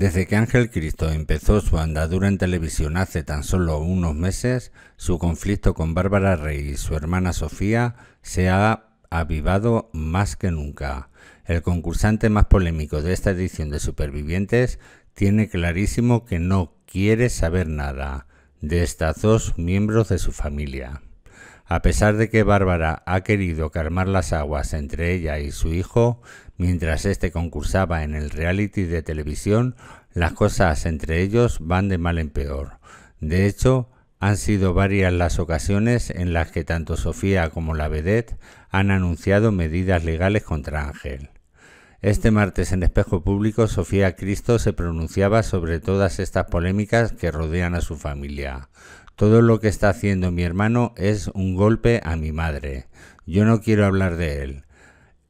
Desde que Ángel Cristo empezó su andadura en televisión hace tan solo unos meses, su conflicto con Bárbara Rey y su hermana Sofía se ha avivado más que nunca. El concursante más polémico de esta edición de Supervivientes tiene clarísimo que no quiere saber nada de estas dos miembros de su familia. A pesar de que Bárbara ha querido calmar las aguas entre ella y su hijo, mientras éste concursaba en el reality de televisión, las cosas entre ellos van de mal en peor. De hecho, han sido varias las ocasiones en las que tanto Sofía como la vedette han anunciado medidas legales contra Ángel. Este martes en Espejo Público, Sofía Cristo se pronunciaba sobre todas estas polémicas que rodean a su familia. Todo lo que está haciendo mi hermano es un golpe a mi madre. Yo no quiero hablar de él.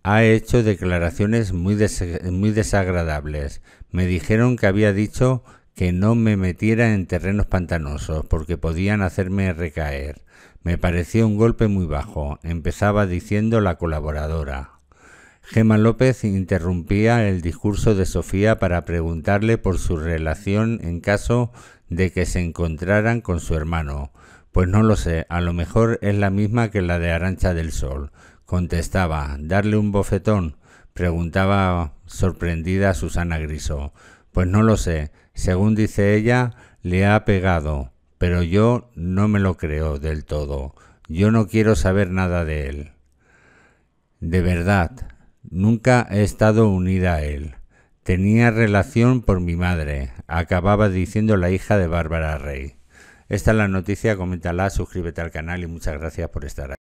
Ha hecho declaraciones muy, desagradables. Me dijeron que había dicho que no me metiera en terrenos pantanosos porque podían hacerme recaer. Me pareció un golpe muy bajo, empezaba diciendo la colaboradora. Gema López interrumpía el discurso de Sofía para preguntarle por su relación en caso de que se encontraran con su hermano. Pues no lo sé, a lo mejor es la misma que la de Arancha del Sol. Contestaba, darle un bofetón, preguntaba sorprendida Susana Griso. Pues no lo sé, según dice ella, le ha pegado, pero yo no me lo creo del todo. Yo no quiero saber nada de él. De verdad, Nunca he estado unida a él. Tenía relación por mi madre, acababa diciendo la hija de Bárbara Rey. Esta es la noticia, coméntala, suscríbete al canal y muchas gracias por estar aquí.